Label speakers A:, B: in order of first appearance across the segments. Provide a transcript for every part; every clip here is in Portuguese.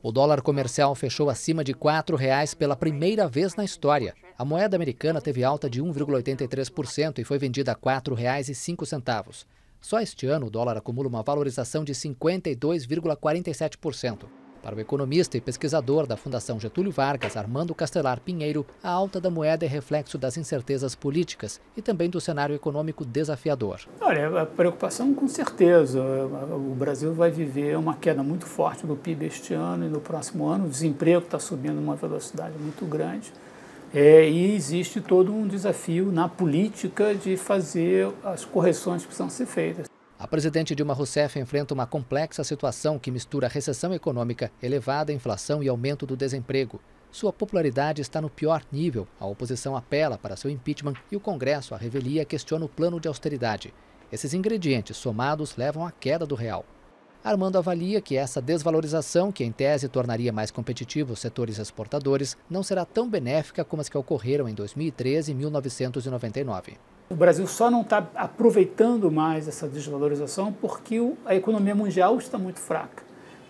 A: O dólar comercial fechou acima de R$ 4,00 pela primeira vez na história. A moeda americana teve alta de 1,83% e foi vendida a R$ 4,05. Só este ano, o dólar acumula uma valorização de 52,47%. Para o economista e pesquisador da Fundação Getúlio Vargas, Armando Castelar Pinheiro, a alta da moeda é reflexo das incertezas políticas e também do cenário econômico desafiador.
B: Olha, a preocupação com certeza. O Brasil vai viver uma queda muito forte do PIB este ano e no próximo ano. O desemprego está subindo uma velocidade muito grande. É, e existe todo um desafio na política de fazer as correções que precisam ser feitas. A presidente Dilma Rousseff enfrenta uma complexa
A: situação que mistura recessão econômica, elevada inflação e aumento do desemprego. Sua popularidade está no pior nível. A oposição apela para seu impeachment e o Congresso, à revelia, questiona o plano de austeridade. Esses ingredientes somados levam à queda do real. Armando avalia que essa desvalorização, que em tese tornaria mais competitivos os setores exportadores, não será tão benéfica como as que ocorreram em 2013 e 1999. O Brasil
B: só não está aproveitando mais essa desvalorização porque a economia mundial está muito fraca.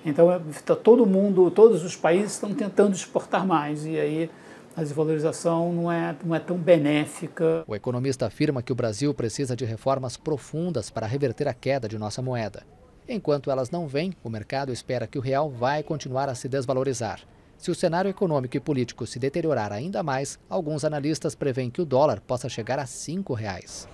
B: Então, é, tá todo mundo, todos os países estão tentando exportar mais e aí a desvalorização não é, não é tão benéfica. O economista afirma que o Brasil
A: precisa de reformas profundas para reverter a queda de nossa moeda. Enquanto elas não vêm, o mercado espera que o real vai continuar a se desvalorizar. Se o cenário econômico e político se deteriorar ainda mais, alguns analistas preveem que o dólar possa chegar a R$ Reais.